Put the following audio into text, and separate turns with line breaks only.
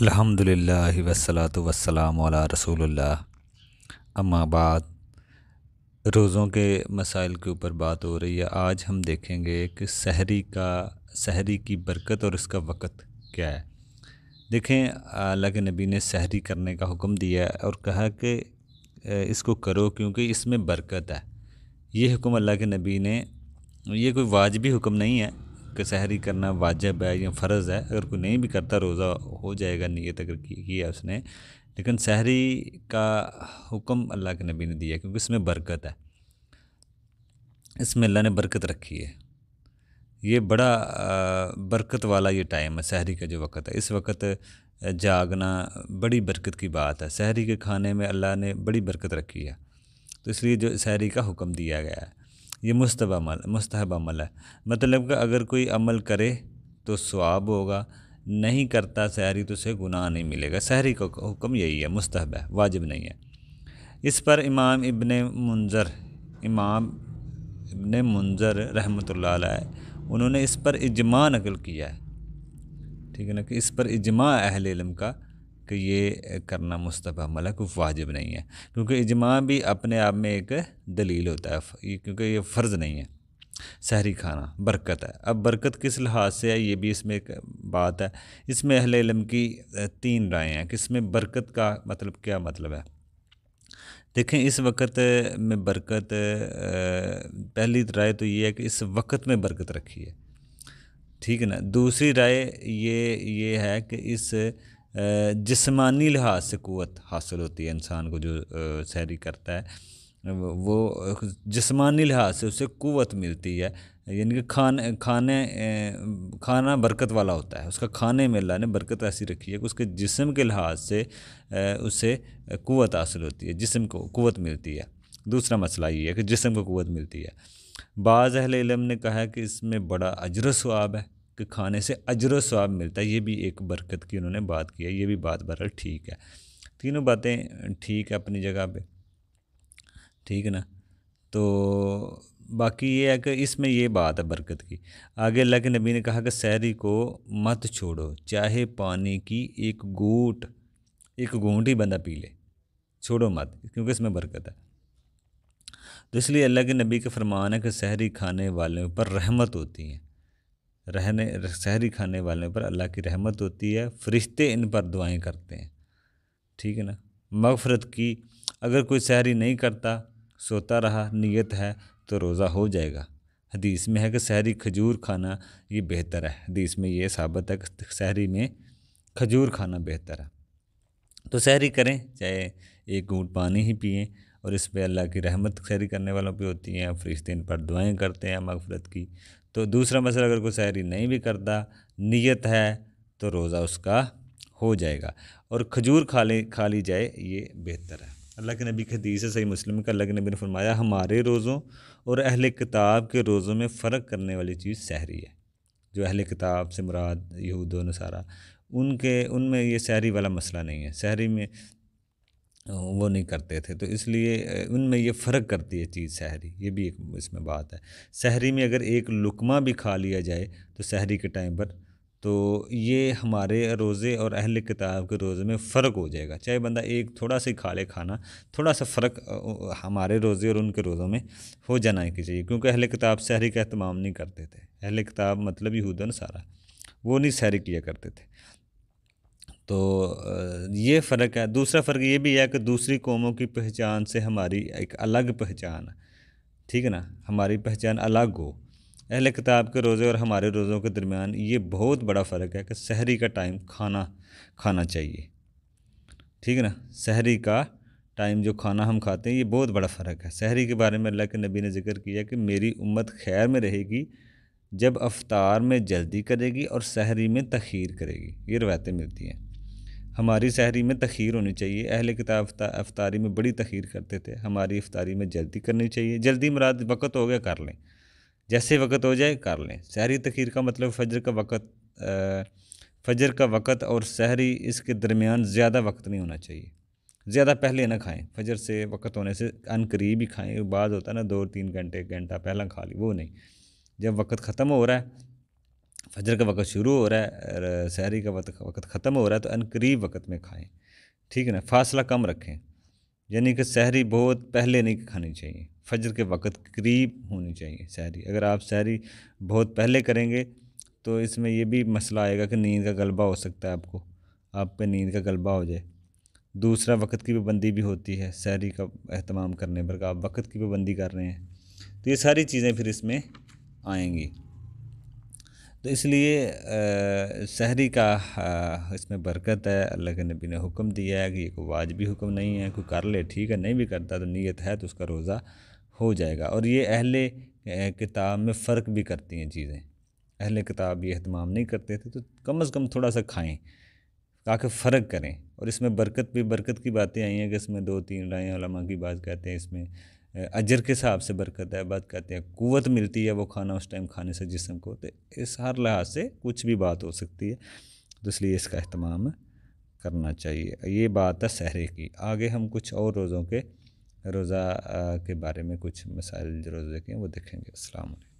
अलहमदिल्ला वसलात वसलाम रसूल अम्माबाद रोज़ों के मसाइल के ऊपर बात हो रही है आज हम देखेंगे कि सहरी का सहरी की बरकत और इसका वक़्त क्या है देखें अल्लाह के नबी ने सहरी करने का हुक्म दिया है और कहा कि इसको करो क्योंकि इसमें बरकत है ये हुक्म अल्लाह के नबी ने ये कोई वाजबी हुक्म नहीं है सहरी करना वाजब है या फ़र्ज़ है अगर कोई नहीं भी करता रोज़ा हो जाएगा नीयत अगर किया की है उसने लेकिन सहरी का हुक्म अल्लाह के नबी ने दिया क्योंकि इसमें बरकत है इसमें अल्लाह ने बरकत रखी है ये बड़ा बरकत वाला ये टाइम है सहरी का जो वक्त है इस वक्त जागना बड़ी बरकत की बात है सहरी के खाने में अल्लाह ने बड़ी बरकत रखी है तो इसलिए जो सहरी का हुक्म दिया गया है ये मुस्तब अमल मुस्तहब अमल है मतलब कि अगर कोई अमल करे तो स्वाब होगा नहीं करता सहरी तो उसे गुनाह नहीं मिलेगा सहरी का हुक्म यही है मुस्तहब है वाजिब नहीं है इस पर इमाम इबन मुंजर इमाम इबन मुंजर रहमत उन्होंने इस पर इजमा नकल किया है ठीक है ना कि इस पर इजमा अहल इलम का कि ये करना मुस्तफ़ा मलक वाजिब नहीं है क्योंकि इजमा भी अपने आप में एक दलील होता है क्योंकि ये फ़र्ज़ नहीं है सहरी खाना बरकत है अब बरकत किस लिहाज से है ये भी इसमें एक बात है इसमें अहल इलम की तीन राय हैं कि इसमें बरकत का मतलब क्या मतलब है देखें इस वक्त में बरकत पहली राय तो ये है कि इस वक्त में बरकत रखी है ठीक है ना दूसरी राय ये ये है कि इस जिसमानी लिहाज से क़वत हासिल होती है इंसान को जो सैरी करता है वो जिसमानी लिहाज से उसे क़वत मिलती है यानी कि खान खाने खाना बरकत वाला होता है उसका खाने में अल्लाह ने बरकत ऐसी रखी है कि उसके जिसम के लिहाज से उसे क़वत हासिल होती है जिसम को क़वत मिलती है दूसरा मसला ये है कि जिसम को क़वत मिलती है बाज़ अहल इलम ने कहा कि इसमें बड़ा अजर स्वाब है कि खाने से अजर स्वाब मिलता है ये भी एक बरकत की उन्होंने बात की है ये भी बात बहरहाल ठीक है तीनों बातें ठीक है अपनी जगह पे ठीक है ना तो बाकी ये है कि इसमें ये बात है बरकत की आगे अल्लाह के नबी ने कहा कि सहरी को मत छोड़ो चाहे पानी की एक गोट एक घूट ही बंदा पी ले छोड़ो मत क्योंकि इसमें बरकत है तो इसलिए अल्लाह के नबी का फरमान है कि सहरी खाने वाले पर रहमत होती हैं रहने शहरी खाने वाले पर अल्लाह की रहमत होती है फरिश्ते इन पर दुआएं करते हैं ठीक है ना मगफरत की अगर कोई शहरी नहीं करता सोता रहा नियत है तो रोज़ा हो जाएगा हदीस में है कि शहरी खजूर खाना ये बेहतर है हदीस में ये साबित है कि शहरी में खजूर खाना बेहतर है तो शहरी करें चाहे एक घूट पानी ही पिएँ और इस पर अल्लाह की रहमत शहरी करने वालों पर होती है फरिश्ते इन पर दुआएँ करते हैं मगफरत की तो दूसरा मसला अगर कोई शायरी नहीं भी करता नियत है तो रोज़ा उसका हो जाएगा और खजूर खा ले खा ली जाए ये बेहतर है अल्लाह के नबी खदीस सही मुस्लिम का अल्लाह के नबी ने फरमाया हमारे रोज़ों और अहल किताब के रोज़ों में फ़र्क करने वाली चीज़ सहरी है जो अहल किताब से मुराद यहूद नसारा उनके उनमें ये सहरी वाला मसला नहीं है सहरी में वो नहीं करते थे तो इसलिए उनमें ये फ़र्क करती है चीज़ शहरी ये भी एक इसमें बात है शहरी में अगर एक लुकमा भी खा लिया जाए तो शहरी के टाइम पर तो ये हमारे रोज़े और अहल किताब के रोज़े में फ़र्क हो जाएगा चाहे बंदा एक थोड़ा सा खा ले खाना थोड़ा सा फ़र्क हमारे रोज़े और उनके रोज़ों में हो जाना ही चाहिए क्योंकि अहल किताब शहरी का अहतमाम नहीं करते थे अहल किताब मतलब यहूदन सारा वो नहीं शहरी किया करते थे तो ये फ़र्क है दूसरा फ़र्क ये भी है कि दूसरी कौमों की पहचान से हमारी एक अलग पहचान ठीक है ना हमारी पहचान अलग हो अहल किताब के रोज़े और हमारे रोज़ों के दरमियान ये बहुत बड़ा फ़र्क है कि शहरी का टाइम खाना खाना चाहिए ठीक है ना शहरी का टाइम जो खाना हम खाते हैं ये बहुत बड़ा फ़र्क है शहरी के बारे में अल्लाह के नबी ने जिक्र किया कि मेरी उम्मत खैर में रहेगी जब अफ्तार में जल्दी करेगी और शहरी में तखीर करेगी ये रवायतें मिलती हैं हमारी सहरी में तखीर होनी चाहिए अहल किताब अफ्तारी में बड़ी तखीर करते थे हमारी अफतारी में जल्दी करनी चाहिए जल्दी मुराद वक़्त हो गया कर लें जैसे वक़्त हो जाए कर लें सहरी तखीर का मतलब फजर का वक़्त फजर का वक़्त और सहरी इसके दरमियान ज़्यादा वक्त नहीं होना चाहिए ज़्यादा पहले ना खाएं फजर से वक़्त होने से अन करीब ही खाएँ बाद होता है ना दो तीन घंटे घंटा पहला खा ली वो नहीं जब वक़्त ख़त्म हो रहा है फजर का वक्त शुरू हो रहा है सहरी का वक्त वक्त ख़त्म हो रहा है तो अनकरीब वक्त में खाएं ठीक है ना फासला कम रखें यानी कि सहरी बहुत पहले नहीं खानी चाहिए फजर के वक्त करीब होनी चाहिए सहरी अगर आप सहरी बहुत पहले करेंगे तो इसमें यह भी मसला आएगा कि नींद का गलबा हो सकता है आपको आप पे नींद का गलबा हो जाए दूसरा वक्त की पाबंदी भी होती है सहरी का अहतमाम करने पर आप वक्त की पाबंदी कर रहे हैं तो ये सारी चीज़ें फिर इसमें आएंगी तो इसलिए शहरी का इसमें बरकत है अल्लाह के नबी ने हुक्म दिया है कि ये कोई वाजबी हुक्म नहीं है कोई कर ले ठीक है नहीं भी करता तो नीयत है तो उसका रोज़ा हो जाएगा और ये अहले किताब में फ़र्क भी करती हैं चीज़ें अहले किताब ये अहतमाम नहीं करते थे तो कम अज़ कम थोड़ा सा खाएँ ताकि फ़र्क करें और इसमें बरकत भी बरकत की बातें आई हैं कि इसमें दो तीन राय की बात कहते हैं इसमें अजर के हिसाब से बरकत है बात कहते हैं कुवत मिलती है वो खाना उस टाइम खाने से जिसम को तो इस हर लिहाज से कुछ भी बात हो सकती है तो इसलिए इसका अहतमाम करना चाहिए ये बात है सहरे की आगे हम कुछ और रोज़ों के रोज़ा के बारे में कुछ मसाइल रोज़े के वो देखेंगे अल्लाम